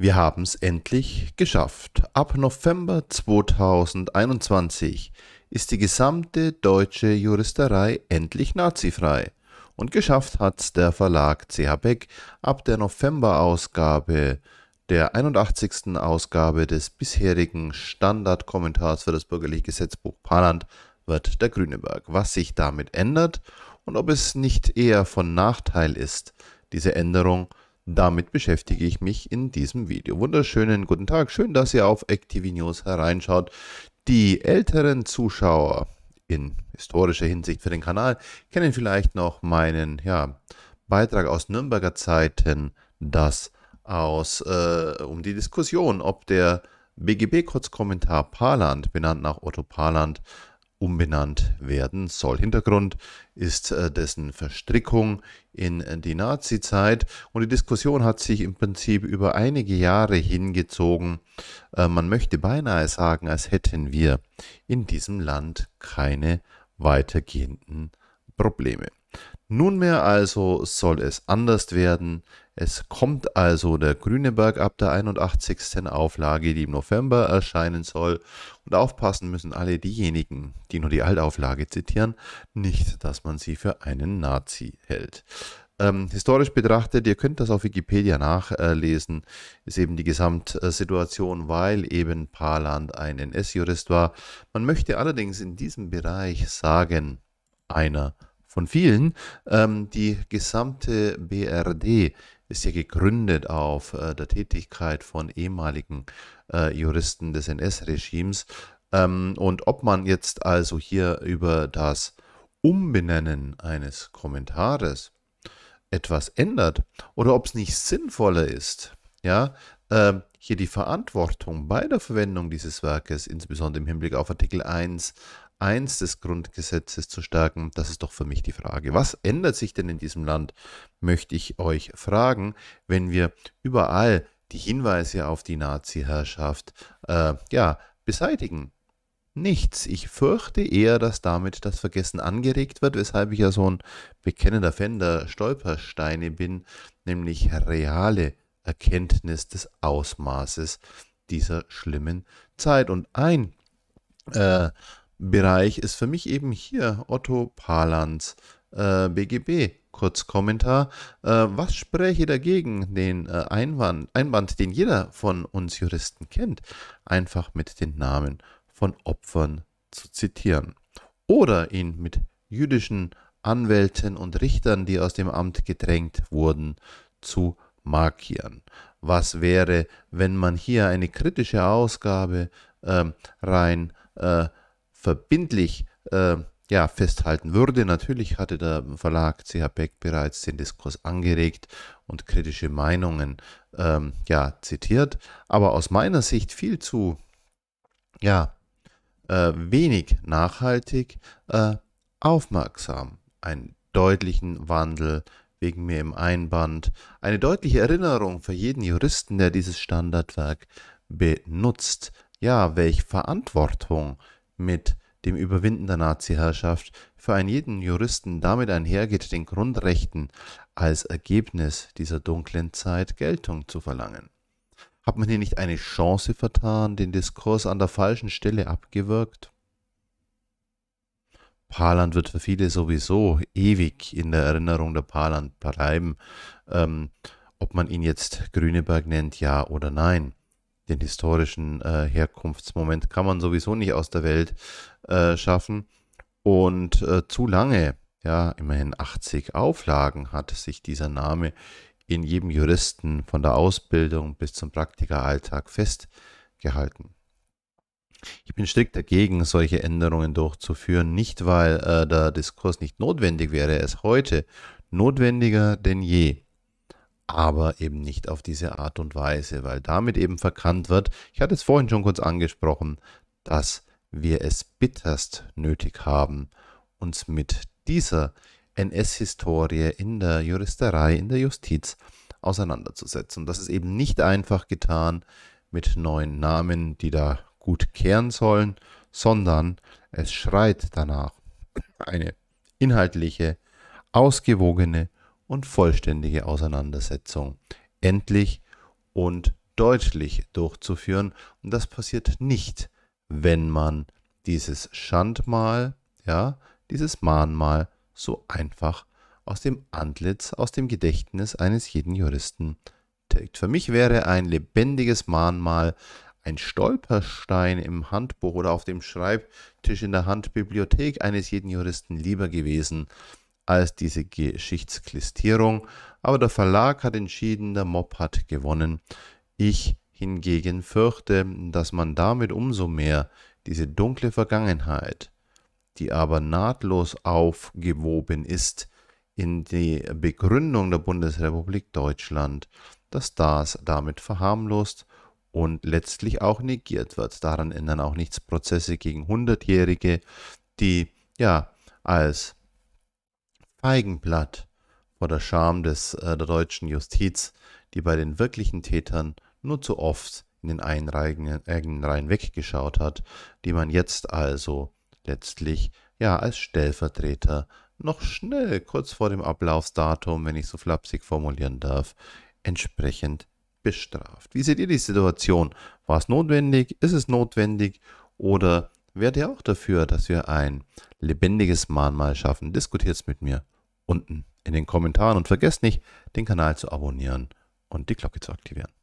Wir haben es endlich geschafft. Ab November 2021 ist die gesamte deutsche Juristerei endlich nazifrei. Und geschafft hat's der Verlag CH Beck ab der November-Ausgabe der 81. Ausgabe des bisherigen Standardkommentars für das bürgerliche Gesetzbuch Paland wird der Grüneberg. Was sich damit ändert und ob es nicht eher von Nachteil ist, diese Änderung damit beschäftige ich mich in diesem Video. Wunderschönen guten Tag, schön, dass ihr auf Active News hereinschaut. Die älteren Zuschauer in historischer Hinsicht für den Kanal kennen vielleicht noch meinen ja, Beitrag aus Nürnberger Zeiten, das aus äh, um die Diskussion, ob der BGB-Kurzkommentar Parland, benannt nach Otto Parland, umbenannt werden soll. Hintergrund ist äh, dessen Verstrickung in die Nazi-Zeit und die Diskussion hat sich im Prinzip über einige Jahre hingezogen. Äh, man möchte beinahe sagen, als hätten wir in diesem Land keine weitergehenden Probleme. Nunmehr also soll es anders werden. Es kommt also der Grüneberg ab der 81. Auflage, die im November erscheinen soll. Und aufpassen müssen alle diejenigen, die nur die Altauflage zitieren, nicht, dass man sie für einen Nazi hält. Ähm, historisch betrachtet, ihr könnt das auf Wikipedia nachlesen, ist eben die Gesamtsituation, weil eben Parland ein NS-Jurist war. Man möchte allerdings in diesem Bereich sagen, einer von vielen. Ähm, die gesamte BRD ist ja gegründet auf äh, der Tätigkeit von ehemaligen äh, Juristen des NS-Regimes. Ähm, und ob man jetzt also hier über das Umbenennen eines Kommentares etwas ändert oder ob es nicht sinnvoller ist, ja, äh, hier die Verantwortung bei der Verwendung dieses Werkes, insbesondere im Hinblick auf Artikel 1 1 des Grundgesetzes zu stärken? Das ist doch für mich die Frage. Was ändert sich denn in diesem Land, möchte ich euch fragen, wenn wir überall die Hinweise auf die Nazi-Herrschaft äh, ja, beseitigen? Nichts. Ich fürchte eher, dass damit das Vergessen angeregt wird, weshalb ich ja so ein bekennender Fan der Stolpersteine bin, nämlich reale Erkenntnis des Ausmaßes dieser schlimmen Zeit. Und ein äh, Bereich ist für mich eben hier Otto Palans äh, BGB. Kurzkommentar. Äh, was spräche dagegen, den äh, Einwand, Einwand, den jeder von uns Juristen kennt, einfach mit den Namen von Opfern zu zitieren? Oder ihn mit jüdischen Anwälten und Richtern, die aus dem Amt gedrängt wurden, zu markieren. Was wäre, wenn man hier eine kritische Ausgabe ähm, rein äh, verbindlich äh, ja, festhalten würde. Natürlich hatte der Verlag CH Beck bereits den Diskurs angeregt und kritische Meinungen ähm, ja, zitiert, aber aus meiner Sicht viel zu ja, äh, wenig nachhaltig äh, aufmerksam. Einen deutlichen Wandel wegen mir im Einband, eine deutliche Erinnerung für jeden Juristen, der dieses Standardwerk benutzt. Ja, welche Verantwortung äh, mit dem Überwinden der Naziherrschaft für einen jeden Juristen damit einhergeht, den Grundrechten als Ergebnis dieser dunklen Zeit Geltung zu verlangen. Hat man hier nicht eine Chance vertan, den Diskurs an der falschen Stelle abgewirkt? Paland wird für viele sowieso ewig in der Erinnerung der Paland bleiben, ähm, ob man ihn jetzt Grüneberg nennt, ja oder nein den historischen äh, Herkunftsmoment kann man sowieso nicht aus der Welt äh, schaffen. Und äh, zu lange, ja, immerhin 80 Auflagen hat sich dieser Name in jedem Juristen von der Ausbildung bis zum Praktikeralltag festgehalten. Ich bin strikt dagegen, solche Änderungen durchzuführen, nicht weil äh, der Diskurs nicht notwendig wäre, er ist heute notwendiger denn je aber eben nicht auf diese Art und Weise, weil damit eben verkannt wird, ich hatte es vorhin schon kurz angesprochen, dass wir es bitterst nötig haben, uns mit dieser NS-Historie in der Juristerei, in der Justiz auseinanderzusetzen. Und das ist eben nicht einfach getan mit neuen Namen, die da gut kehren sollen, sondern es schreit danach eine inhaltliche, ausgewogene und vollständige Auseinandersetzung endlich und deutlich durchzuführen. Und das passiert nicht, wenn man dieses Schandmal, ja, dieses Mahnmal so einfach aus dem Antlitz, aus dem Gedächtnis eines jeden Juristen trägt. Für mich wäre ein lebendiges Mahnmal ein Stolperstein im Handbuch oder auf dem Schreibtisch in der Handbibliothek eines jeden Juristen lieber gewesen, als diese Geschichtsklistierung, aber der Verlag hat entschieden, der Mob hat gewonnen. Ich hingegen fürchte, dass man damit umso mehr diese dunkle Vergangenheit, die aber nahtlos aufgewoben ist in die Begründung der Bundesrepublik Deutschland, dass das damit verharmlost und letztlich auch negiert wird. Daran ändern auch nichts Prozesse gegen Hundertjährige, die ja als Feigenblatt vor der Scham des, äh, der deutschen Justiz, die bei den wirklichen Tätern nur zu oft in den eigenen Reihen weggeschaut hat, die man jetzt also letztlich ja als Stellvertreter noch schnell kurz vor dem Ablaufsdatum, wenn ich so flapsig formulieren darf, entsprechend bestraft. Wie seht ihr die Situation? War es notwendig? Ist es notwendig? Oder werdet ihr auch dafür, dass wir ein lebendiges Mahnmal schaffen? Diskutiert es mit mir unten in den Kommentaren und vergesst nicht, den Kanal zu abonnieren und die Glocke zu aktivieren.